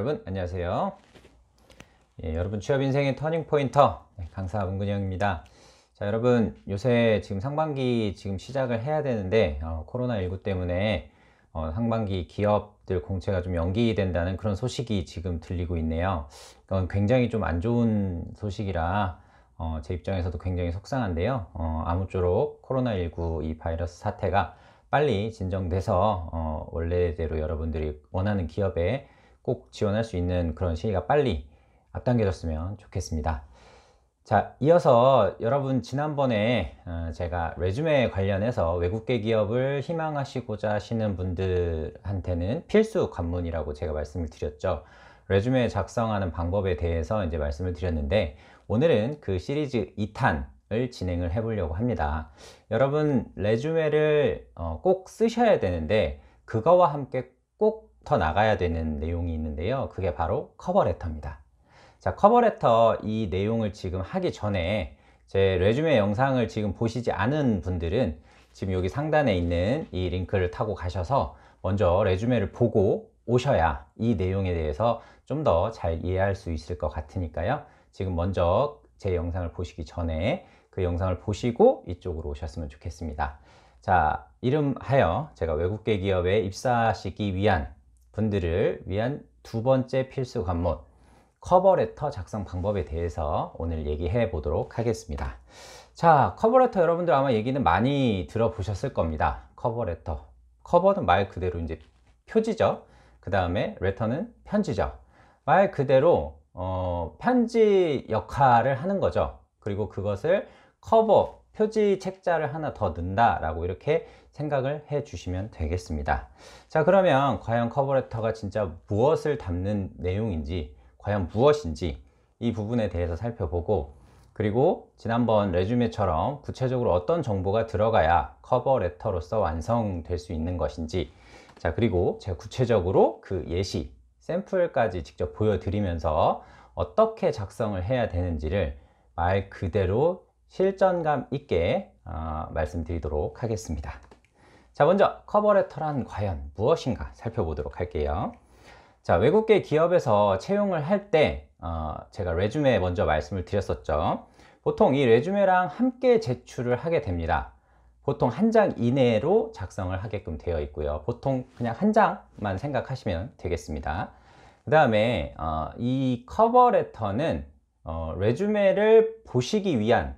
여러분 안녕하세요 예, 여러분 취업인생의 터닝포인터 네, 강사 문근영입니다 자 여러분 요새 지금 상반기 지금 시작을 해야 되는데 어, 코로나19 때문에 어, 상반기 기업들 공채가 좀 연기된다는 그런 소식이 지금 들리고 있네요 그건 굉장히 좀 안 좋은 소식이라 어, 제 입장에서도 굉장히 속상한데요 어, 아무쪼록 코로나19 이 바이러스 사태가 빨리 진정돼서 어, 원래대로 여러분들이 원하는 기업에 꼭 지원할 수 있는 그런 시기가 빨리 앞당겨졌으면 좋겠습니다. 자, 이어서 여러분 지난번에 어, 제가 레즈메 관련해서 외국계 기업을 희망하시고자 하시는 분들한테는 필수 관문이라고 제가 말씀을 드렸죠. 레즈메 작성하는 방법에 대해서 이제 말씀을 드렸는데 오늘은 그 시리즈 2탄을 진행을 해보려고 합니다. 여러분 레즈메를꼭 어, 쓰셔야 되는데 그거와 함께 꼭더 나가야 되는 내용이 있는데요. 그게 바로 커버레터입니다. 자, 커버레터 이 내용을 지금 하기 전에 제 레주메 영상을 지금 보시지 않은 분들은 지금 여기 상단에 있는 이 링크를 타고 가셔서 먼저 레주메를 보고 오셔야 이 내용에 대해서 좀 더 잘 이해할 수 있을 것 같으니까요. 지금 먼저 제 영상을 보시기 전에 그 영상을 보시고 이쪽으로 오셨으면 좋겠습니다. 자, 이름하여 제가 외국계 기업에 입사하시기 위한 분들을 위한 두 번째 필수 관문 커버레터 작성 방법에 대해서 오늘 얘기해 보도록 하겠습니다. 자, 커버레터 여러분들 아마 얘기는 많이 들어보셨을 겁니다. 커버레터. 커버는 말 그대로 이제 표지죠. 그 다음에 레터는 편지죠. 말 그대로 어, 편지 역할을 하는 거죠. 그리고 그것을 커버, 표지 책자를 하나 더 넣는다라고 이렇게 생각을 해 주시면 되겠습니다 자 그러면 과연 커버레터가 진짜 무엇을 담는 내용인지 과연 무엇인지 이 부분에 대해서 살펴보고 그리고 지난번 레주메처럼 구체적으로 어떤 정보가 들어가야 커버레터로서 완성될 수 있는 것인지 자 그리고 제가 구체적으로 그 예시 샘플까지 직접 보여드리면서 어떻게 작성을 해야 되는지를 말 그대로 실전감 있게 어, 말씀드리도록 하겠습니다. 자 먼저 커버레터란 과연 무엇인가 살펴보도록 할게요 자 외국계 기업에서 채용을 할때 어, 제가 레주메 먼저 말씀을 드렸었죠 보통 이 레주메랑 함께 제출을 하게 됩니다 보통 한 장 이내로 작성을 하게끔 되어 있고요 보통 그냥 한 장만 생각하시면 되겠습니다 그 다음에 어, 이 커버레터는 어, 레주메를 보시기 위한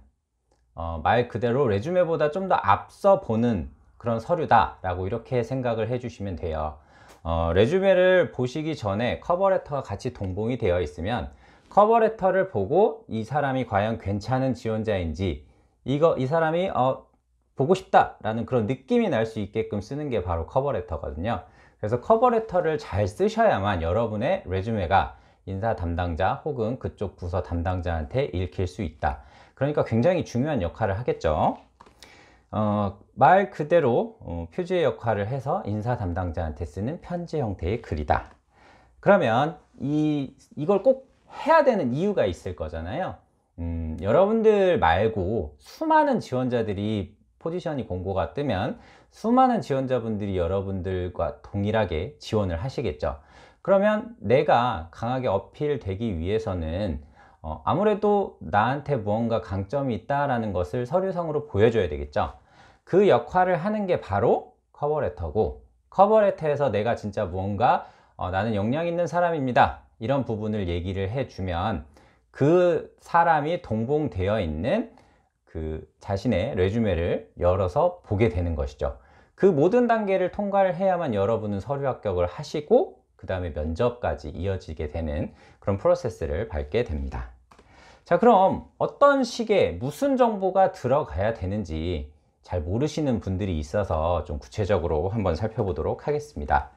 어, 말 그대로 레주메보다 좀 더 앞서 보는 그런 서류다라고 이렇게 생각을 해주시면 돼요. 어, 레주메를 보시기 전에 커버레터가 같이 동봉이 되어 있으면 커버레터를 보고 이 사람이 과연 괜찮은 지원자인지 이거 이 사람이 어, 보고 싶다라는 그런 느낌이 날 수 있게끔 쓰는 게 바로 커버레터거든요. 그래서 커버레터를 잘 쓰셔야만 여러분의 레주메가 인사 담당자 혹은 그쪽 부서 담당자한테 읽힐 수 있다. 그러니까 굉장히 중요한 역할을 하겠죠. 어, 말 그대로 어, 표지의 역할을 해서 인사 담당자한테 쓰는 편지 형태의 글이다. 그러면 이, 이걸 꼭 해야 되는 이유가 있을 거잖아요. 음, 여러분들 말고 수많은 지원자들이 포지션이 공고가 뜨면 수많은 지원자분들이 여러분들과 동일하게 지원을 하시겠죠. 그러면 내가 강하게 어필되기 위해서는 어, 아무래도 나한테 무언가 강점이 있다라는 것을 서류상으로 보여줘야 되겠죠. 그 역할을 하는 게 바로 커버레터고 커버레터에서 내가 진짜 무언가 어, 나는 역량 있는 사람입니다 이런 부분을 얘기를 해주면 그 사람이 동봉되어 있는 그 자신의 레주메를 열어서 보게 되는 것이죠 그 모든 단계를 통과를 해야만 여러분은 서류 합격을 하시고 그 다음에 면접까지 이어지게 되는 그런 프로세스를 밟게 됩니다 자 그럼 어떤 식의 무슨 정보가 들어가야 되는지 잘 모르시는 분들이 있어서 좀 구체적으로 한번 살펴보도록 하겠습니다.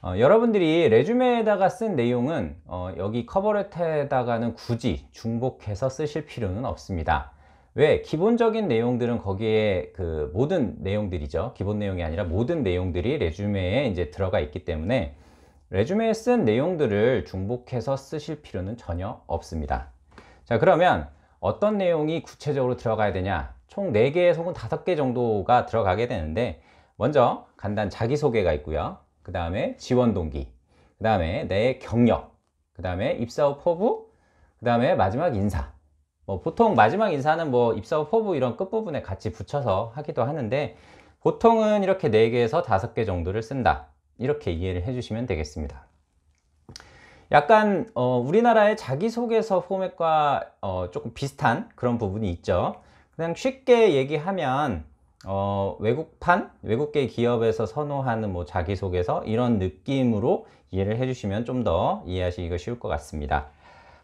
어, 여러분들이 레주메에다가 쓴 내용은 어, 여기 커버레터에다가는 굳이 중복해서 쓰실 필요는 없습니다. 왜? 기본적인 내용들은 거기에 그 모든 내용들이죠. 기본 내용이 아니라 모든 내용들이 레주메에 이제 들어가 있기 때문에 레주메에 쓴 내용들을 중복해서 쓰실 필요는 전혀 없습니다. 자, 그러면 어떤 내용이 구체적으로 들어가야 되냐? 총 4개의 속은 5개 정도가 들어가게 되는데 먼저 간단 자기소개가 있고요. 그 다음에 지원 동기, 그 다음에 내 경력, 그 다음에 입사 후 포부, 그 다음에 마지막 인사 뭐 보통 마지막 인사는 뭐 입사 후 포부 이런 끝부분에 같이 붙여서 하기도 하는데 보통은 이렇게 4개에서 5개 정도를 쓴다 이렇게 이해를 해주시면 되겠습니다 약간 어, 우리나라의 자기소개서 포맷과 어, 조금 비슷한 그런 부분이 있죠 그냥 쉽게 얘기하면 어, 외국판, 외국계 기업에서 선호하는 뭐 자기소개서 이런 느낌으로 이해를 해주시면 좀 더 이해하시기가 쉬울 것 같습니다.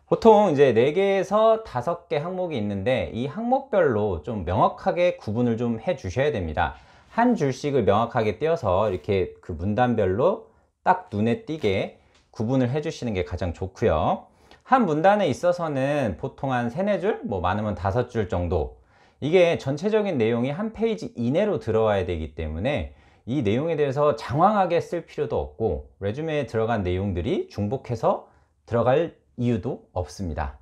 보통 이제 4개에서 5개 항목이 있는데 이 항목별로 좀 명확하게 구분을 좀 해 주셔야 됩니다. 한 줄씩을 명확하게 띄어서 이렇게 그 문단별로 딱 눈에 띄게 구분을 해 주시는 게 가장 좋고요. 한 문단에 있어서는 보통 한 3, 4줄, 뭐 많으면 5줄 정도 이게 전체적인 내용이 한 페이지 이내로 들어와야 되기 때문에 이 내용에 대해서 장황하게 쓸 필요도 없고 레주메에 들어간 내용들이 중복해서 들어갈 이유도 없습니다.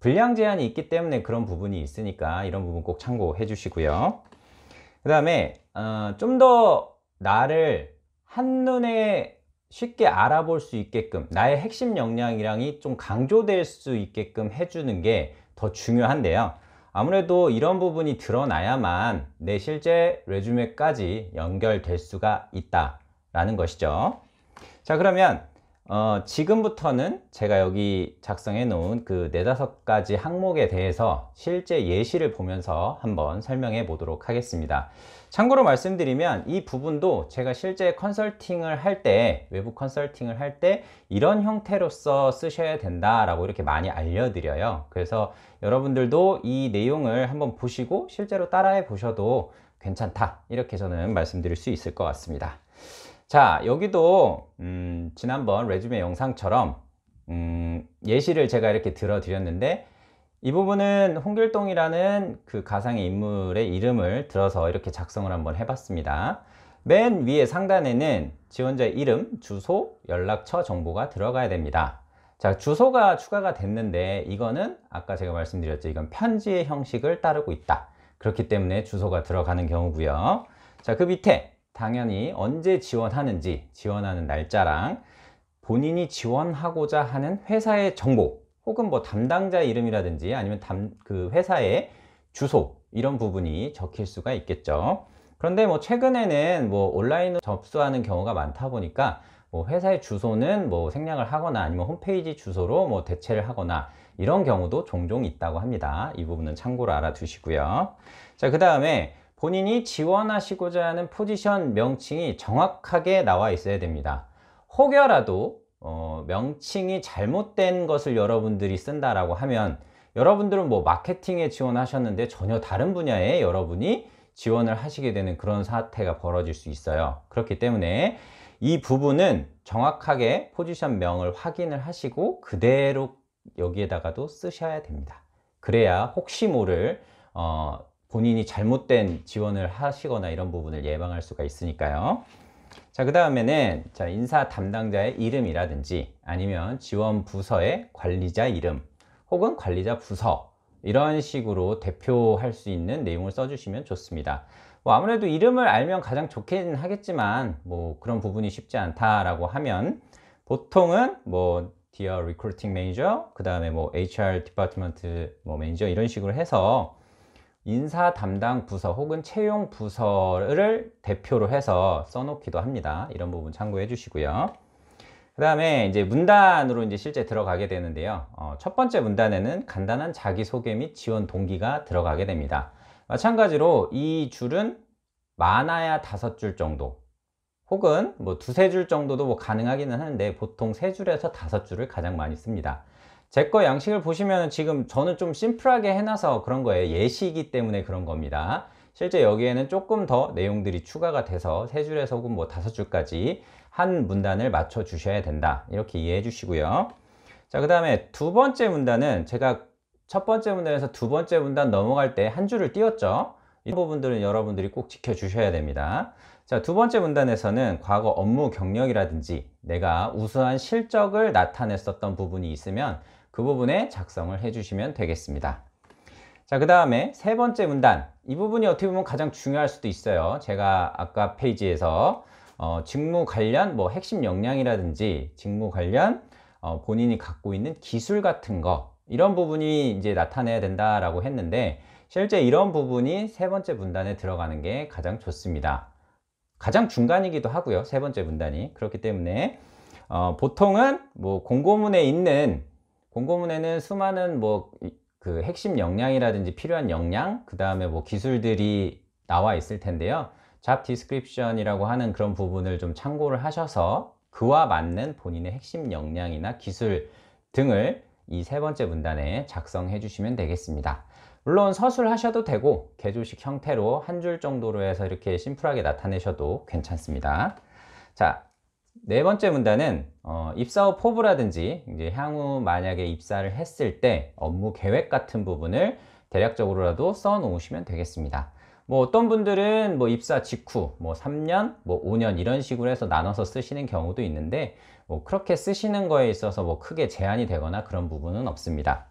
분량 제한이 있기 때문에 그런 부분이 있으니까 이런 부분 꼭 참고해 주시고요. 그 다음에 어, 좀 더 나를 한눈에 쉽게 알아볼 수 있게끔 나의 핵심 역량이랑이 좀 강조될 수 있게끔 해주는 게 더 중요한데요. 아무래도 이런 부분이 드러나야만 내 실제 레주메까지 연결될 수가 있다 라는 것이죠 자 그러면 어, 지금부터는 제가 여기 작성해 놓은 그 네다섯 가지 항목에 대해서 실제 예시를 보면서 한번 설명해 보도록 하겠습니다 참고로 말씀드리면 이 부분도 제가 실제 컨설팅을 할 때 외부 컨설팅을 할 때 이런 형태로서 쓰셔야 된다라고 이렇게 많이 알려드려요. 그래서 여러분들도 이 내용을 한번 보시고 실제로 따라해 보셔도 괜찮다 이렇게 저는 말씀드릴 수 있을 것 같습니다. 자 여기도 음, 지난번 레즈메 영상처럼 음, 예시를 제가 이렇게 들어 드렸는데 이 부분은 홍길동이라는 그 가상의 인물의 이름을 들어서 이렇게 작성을 한번 해봤습니다. 맨 위에 상단에는 지원자 이름, 주소, 연락처 정보가 들어가야 됩니다. 자, 주소가 추가가 됐는데 이거는 아까 제가 말씀드렸죠. 이건 편지의 형식을 따르고 있다. 그렇기 때문에 주소가 들어가는 경우고요. 자, 그 밑에 당연히 언제 지원하는지, 지원하는 날짜랑 본인이 지원하고자 하는 회사의 정보 혹은 뭐 담당자 이름이라든지 아니면 담, 그 회사의 주소 이런 부분이 적힐 수가 있겠죠. 그런데 뭐 최근에는 뭐 온라인으로 접수하는 경우가 많다 보니까 뭐 회사의 주소는 뭐 생략을 하거나 아니면 홈페이지 주소로 뭐 대체를 하거나 이런 경우도 종종 있다고 합니다. 이 부분은 참고로 알아두시고요. 자, 그 다음에 본인이 지원하시고자 하는 포지션 명칭이 정확하게 나와 있어야 됩니다. 혹여라도 어, 명칭이 잘못된 것을 여러분들이 쓴다라고 하면 여러분들은 뭐 마케팅에 지원하셨는데 전혀 다른 분야에 여러분이 지원을 하시게 되는 그런 사태가 벌어질 수 있어요. 그렇기 때문에 이 부분은 정확하게 포지션명을 확인을 하시고 그대로 여기에다가도 쓰셔야 됩니다. 그래야 혹시 모를 어, 본인이 잘못된 지원을 하시거나 이런 부분을 예방할 수가 있으니까요. 자, 그 다음에는 자, 인사 담당자의 이름이라든지 아니면 지원 부서의 관리자 이름 혹은 관리자 부서 이런 식으로 대표할 수 있는 내용을 써주시면 좋습니다. 뭐 아무래도 이름을 알면 가장 좋긴 하겠지만 뭐 그런 부분이 쉽지 않다라고 하면 보통은 뭐 디어 리크루팅 매니저 그 다음에 뭐 HR 디파트먼트 뭐 매니저 이런 식으로 해서 인사 담당 부서 혹은 채용 부서를 대표로 해서 써놓기도 합니다. 이런 부분 참고해 주시고요. 그 다음에 이제 문단으로 이제 실제 들어가게 되는데요. 어, 첫 번째 문단에는 간단한 자기소개 및 지원 동기가 들어가게 됩니다. 마찬가지로 이 줄은 많아야 다섯 줄 정도 혹은 뭐 두세 줄 정도도 뭐 가능하기는 하는데 보통 세 줄에서 다섯 줄을 가장 많이 씁니다. 제거 양식을 보시면 지금 저는 좀 심플하게 해놔서 그런 거예요 예시이기 때문에 그런 겁니다 실제 여기에는 조금 더 내용들이 추가가 돼서 세 줄에서 혹은 뭐 다섯 줄까지 한 문단을 맞춰 주셔야 된다 이렇게 이해해 주시고요 자그 다음에 두 번째 문단은 제가 첫 번째 문단에서 두 번째 문단 넘어갈 때 한 줄을 띄웠죠 이 부분들은 여러분들이 꼭 지켜 주셔야 됩니다 자 두 번째 문단에서는 과거 업무 경력이라든지 내가 우수한 실적을 나타냈었던 부분이 있으면 그 부분에 작성을 해주시면 되겠습니다. 자, 그 다음에 세 번째 문단. 이 부분이 어떻게 보면 가장 중요할 수도 있어요. 제가 아까 페이지에서 어, 직무 관련 뭐 핵심 역량이라든지 직무 관련 어, 본인이 갖고 있는 기술 같은 거 이런 부분이 이제 나타내야 된다라고 했는데 실제 이런 부분이 세 번째 문단에 들어가는 게 가장 좋습니다. 가장 중간이기도 하고요. 세 번째 문단이. 그렇기 때문에 어, 보통은 뭐 공고문에 있는 공고문에는 수많은 뭐 그 핵심 역량이라든지 필요한 역량, 그 다음에 뭐 기술들이 나와 있을 텐데요. 잡 디스크립션이라고 하는 그런 부분을 좀 참고를 하셔서 그와 맞는 본인의 핵심 역량이나 기술 등을 이 세 번째 문단에 작성해 주시면 되겠습니다. 물론 서술하셔도 되고 개조식 형태로 한 줄 정도로 해서 이렇게 심플하게 나타내셔도 괜찮습니다. 자, 네 번째 문단은 어, 입사 후 포부라든지 이제 향후 만약에 입사를 했을 때 업무 계획 같은 부분을 대략적으로라도 써 놓으시면 되겠습니다. 뭐 어떤 분들은 뭐 입사 직후 뭐 3년, 뭐 5년 이런 식으로 해서 나눠서 쓰시는 경우도 있는데 뭐 그렇게 쓰시는 거에 있어서 뭐 크게 제한이 되거나 그런 부분은 없습니다.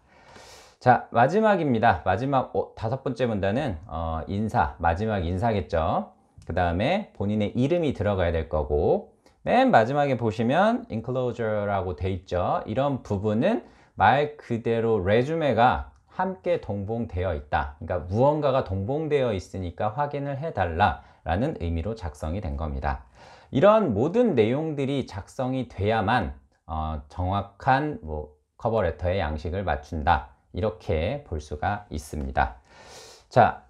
자 마지막입니다. 마지막 오, 다섯 번째 문단은 어, 인사 마지막 인사겠죠. 그 다음에 본인의 이름이 들어가야 될 거고 맨 마지막에 보시면 enclosure라고 돼 있죠. 이런 부분은 말 그대로 레주메가 함께 동봉되어 있다. 그러니까 무언가가 동봉되어 있으니까 확인을 해달라 라는 의미로 작성이 된 겁니다. 이런 모든 내용들이 작성이 돼야만 어, 정확한 뭐 커버레터의 양식을 맞춘다. 이렇게 볼 수가 있습니다. 자,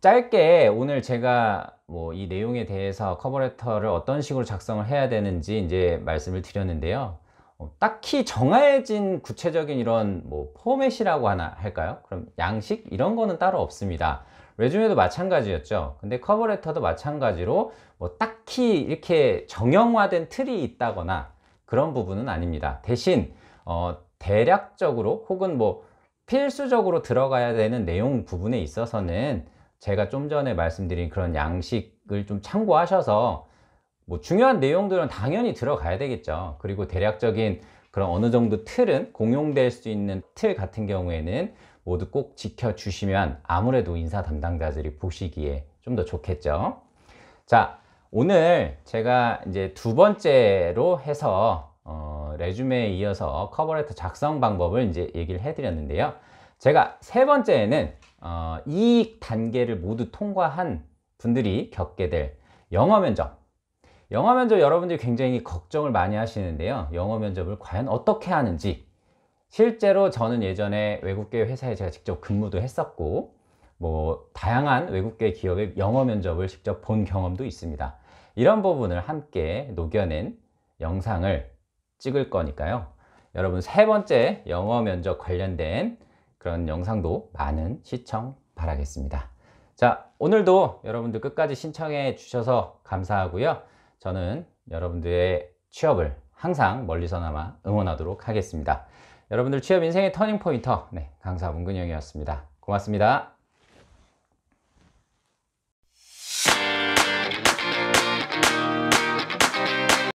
짧게 오늘 제가 뭐 이 내용에 대해서 커버레터를 어떤 식으로 작성을 해야 되는지 이제 말씀을 드렸는데요. 어, 딱히 정해진 구체적인 이런 뭐 포맷이라고 하나 할까요? 그럼 양식 이런 거는 따로 없습니다. 레주메도 마찬가지였죠. 근데 커버레터도 마찬가지로 뭐 딱히 이렇게 정형화된 틀이 있다거나 그런 부분은 아닙니다. 대신 어, 대략적으로 혹은 뭐 필수적으로 들어가야 되는 내용 부분에 있어서는 제가 좀 전에 말씀드린 그런 양식을 좀 참고하셔서 뭐 중요한 내용들은 당연히 들어가야 되겠죠. 그리고 대략적인 그런 어느 정도 틀은 공용될 수 있는 틀 같은 경우에는 모두 꼭 지켜주시면 아무래도 인사 담당자들이 보시기에 좀 더 좋겠죠. 자, 오늘 제가 이제 두 번째로 해서 어, 레주메에 이어서 커버레터 작성 방법을 이제 얘기를 해드렸는데요. 제가 세 번째에는 어, 이 단계를 모두 통과한 분들이 겪게 될 영어 면접 영어 면접 여러분들이 굉장히 걱정을 많이 하시는데요 영어 면접을 과연 어떻게 하는지 실제로 저는 예전에 외국계 회사에 제가 직접 근무도 했었고 뭐 다양한 외국계 기업의 영어 면접을 직접 본 경험도 있습니다 이런 부분을 함께 녹여낸 영상을 찍을 거니까요 여러분 세 번째 영어 면접 관련된 그런 영상도 많은 시청 바라겠습니다. 자, 오늘도 여러분들 끝까지 신청해 주셔서 감사하고요. 저는 여러분들의 취업을 항상 멀리서나마 응원하도록 하겠습니다. 여러분들 취업 인생의 터닝 포인터 네, 강사 문근영이었습니다. 고맙습니다.